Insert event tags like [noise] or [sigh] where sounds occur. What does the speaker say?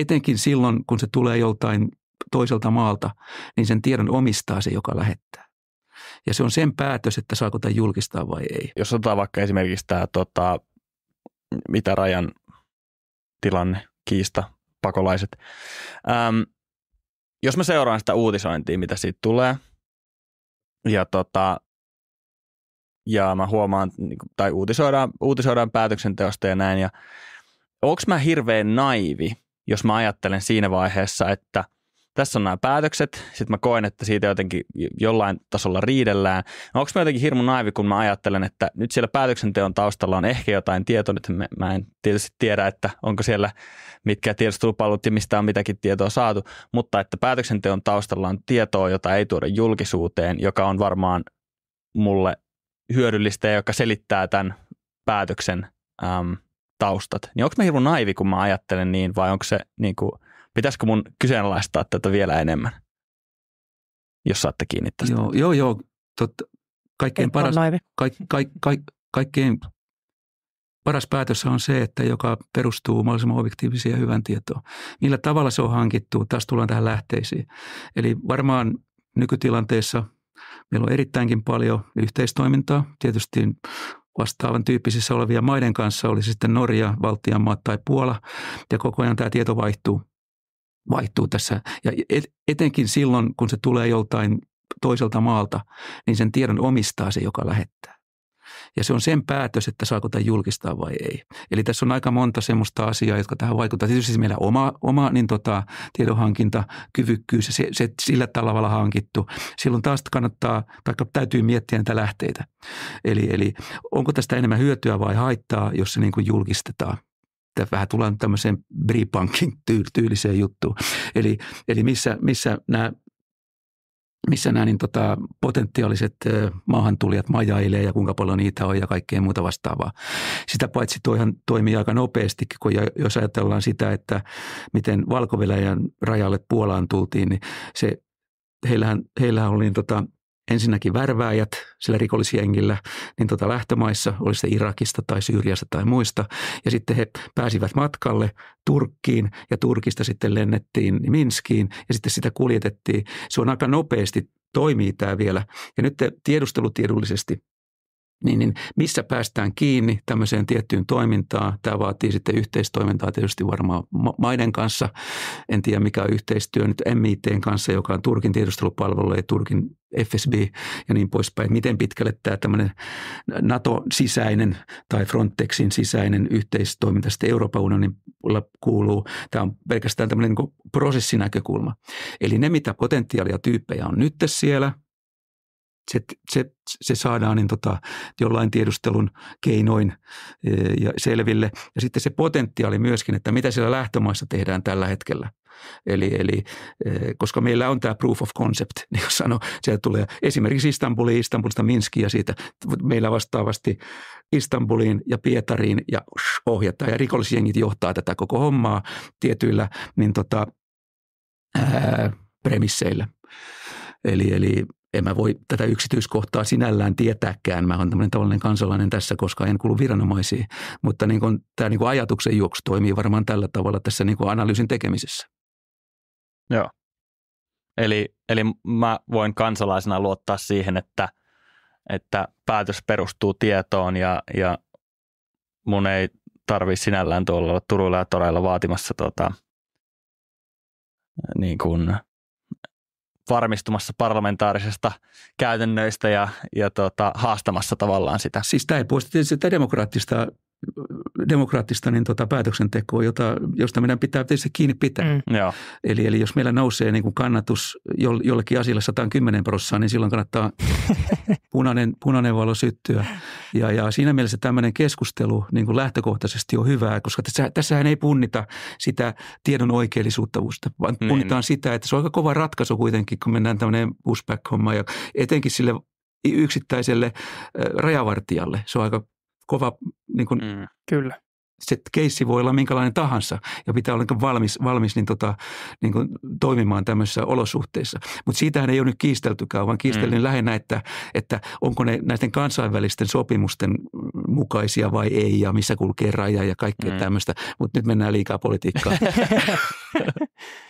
Etenkin silloin, kun se tulee joltain toiselta maalta, niin sen tiedon omistaa se, joka lähettää. Ja se on sen päätös, että saako tämä julkistaa vai ei. Jos otetaan vaikka esimerkiksi tämä tota, mitä rajan tilanne, kiista, pakolaiset. Öm, jos mä seuraan sitä uutisointia, mitä siitä tulee, ja, tota, ja mä huomaan, niinku, tai uutisoidaan, uutisoidaan päätöksenteosta ja näin, ja onko mä hirveän naivi – jos mä ajattelen siinä vaiheessa, että tässä on nämä päätökset, sitten mä koen, että siitä jotenkin jollain tasolla riidellään. No, onko mä jotenkin hirmu naivi, kun mä ajattelen, että nyt siellä päätöksenteon taustalla on ehkä jotain tietoa, nyt mä en tietysti tiedä, että onko siellä mitkä tiedostelupalvelut ja mistä on mitäkin tietoa saatu, mutta että päätöksenteon taustalla on tietoa, jota ei tuoda julkisuuteen, joka on varmaan mulle hyödyllistä ja joka selittää tämän päätöksen. Ähm, taustat, niin onko mä hirveän naivi, kun mä ajattelen niin, vai onko se, niin kuin, pitäisikö mun kyseenalaistaa tätä vielä enemmän, jos saatte kiinni tästä? Joo, joo, joo. Totta. Kaikkein, Et paras, Ka, ka, ka, kaikkein paras päätös on se, että joka perustuu mahdollisimman objektiiviseen ja hyvän tietoon. Millä tavalla se on hankittu, taas tullaan tähän lähteisiin. Eli varmaan nykytilanteessa meillä on erittäinkin paljon yhteistoimintaa. Tietysti vastaavan tyyppisissä olevia maiden kanssa, oli sitten Norja, Baltian maat tai Puola, ja koko ajan tämä tieto vaihtuu, vaihtuu tässä. Ja et, etenkin silloin, kun se tulee joltain toiselta maalta, niin sen tiedon omistaa se, joka lähettää. Ja se on sen päätös, että saako tämä julkistaa vai ei. Eli tässä on aika monta semmoista asiaa, jotka tähän vaikuttaa. Tietysti meillä oma, oma niin tota, tiedonhankintakyvykkyys ja se, se sillä tavalla hankittu. Silloin taas kannattaa, tai täytyy miettiä näitä lähteitä. Eli, eli onko tästä enemmän hyötyä vai haittaa, jos se niin kuin julkistetaan vähän tullaan tämmöiseen Bribankin tyyliseen juttuun. Eli, eli missä, missä nämä missä nämä niin tota, potentiaaliset maahantulijat majailee ja kuinka paljon niitä on ja kaikkea muuta vastaavaa. Sitä paitsi toihan toimii aika nopeasti kun jos ajatellaan sitä, että miten valko rajalle Puolaan tultiin, niin se, heillähän, heillähän oli niin tota, ensinnäkin värvääjät sillä rikollisjengillä niin tota lähtömaissa, oli se Irakista tai Syyriasta tai muista. Ja sitten he pääsivät matkalle Turkkiin ja Turkista sitten lennettiin Minskiin ja sitten sitä kuljetettiin. Se on aika nopeasti toimii tämä vielä. Ja nyt tiedustelutiedullisesti niin, niin missä päästään kiinni tämmöiseen tiettyyn toimintaan. Tämä vaatii sitten yhteistoimintaa tietysti varmaan maiden kanssa. En tiedä mikä on yhteistyö nyt MITn kanssa, joka on Turkin tiedustelupalvelu ja Turkin FSB ja niin poispäin. Miten pitkälle tämä tämmöinen NATO-sisäinen tai Frontexin sisäinen yhteistoiminta sitten Euroopan unionin kuuluu. Tämä on pelkästään tämmöinen niin prosessinäkökulma. Eli ne, mitä potentiaalia tyyppejä on nyt siellä – se, se, se saadaan niin tota, jollain tiedustelun keinoin e, ja selville. Ja sitten se potentiaali myöskin, että mitä siellä lähtömaissa tehdään tällä hetkellä. Eli, eli e, koska meillä on tämä proof of concept, [laughs] niin jos sanoo, siellä tulee esimerkiksi Istanbuliin, Istanbulista Minskiin ja siitä meillä vastaavasti Istanbuliin ja Pietariin ja ohjataan. Ja rikollisjengit johtaa tätä koko hommaa tietyillä niin tota, ää, premisseillä. Eli, eli en mä voi tätä yksityiskohtaa sinällään tietääkään. Mä oon tämmöinen tavallinen kansalainen tässä, koska en kuulu viranomaisiin. Mutta niin kun, tämä niin ajatuksen juoksu toimii varmaan tällä tavalla tässä niin analyysin tekemisessä. Joo. Eli, eli mä voin kansalaisena luottaa siihen, että, että päätös perustuu tietoon ja, ja mun ei tarvi sinällään tuolla olla Turulla ja Toreilla vaatimassa tota, niin kuin varmistumassa parlamentaarisesta käytännöistä ja, ja tota, haastamassa tavallaan sitä. Siis tämä ei poista sitä demokraattista demokraattista niin tota päätöksentekoa, jota, josta meidän pitää tietysti kiinni pitää. Mm. Eli, eli jos meillä nousee niin kuin kannatus jollekin asialle 110 prosenttia, niin silloin kannattaa [laughs] punainen, punainen valo syttyä. Ja, ja siinä mielessä tämmöinen keskustelu niin kuin lähtökohtaisesti on hyvää, koska tässä, tässähän ei punnita sitä tiedon oikeellisuutta. vaan niin. punnitaan sitä, että se on aika kova ratkaisu kuitenkin, kun mennään tämmöinen pushback-homma ja etenkin sille yksittäiselle rajavartijalle. Se on aika kova niin kuin, mm. Kyllä. Se keissi voi olla minkälainen tahansa ja pitää olla niinku valmis, valmis niin tota, niin kuin toimimaan tämmöisissä olosuhteissa. Mutta siitähän ei ole nyt kiisteltykään, vaan kiistelin mm. lähinnä, että, että onko ne näiden kansainvälisten sopimusten mukaisia vai ei ja missä kulkee raja ja kaikkea mm. tämmöistä. Mutta nyt mennään liikaa politiikkaan. [laughs] [laughs]